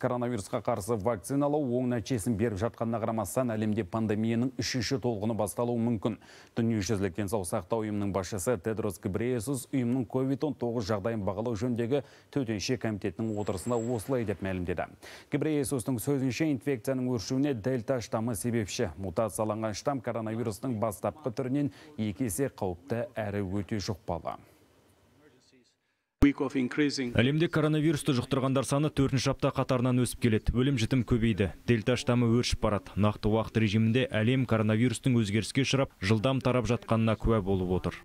Коронавирусқа қарсы вакциналау оң нәтижесін беріп жатқанына қарамастан әлемде пандемияның үшінші толқыны басталуы мүмкін. Дүниежүзілік денсаулық сақтау ұйымының басшысы Тедрос Гебрейесус ұйымның COVID-19 жағдайын бағалау жөндегі төтенше комитетінің отырысында осылай деп мәлімдеді. Гебрейесустың сөзінше инфекцияның өршуіне дельта штамы себепші. Мутацияланған штам коронавирустың бастапқы түрінен екі есе қауіпті әрі өте жұқпалы әлемде коронавирусты жұқтырғандар саны төртінші апта қатарынан өсіп келеді өлім жітім көбейді дельта штамы өршіп барады нақты уақыт режимінде әлем коронавирустың өзгеріске ұшырап жылдам тарап жатқанына куә болып отыр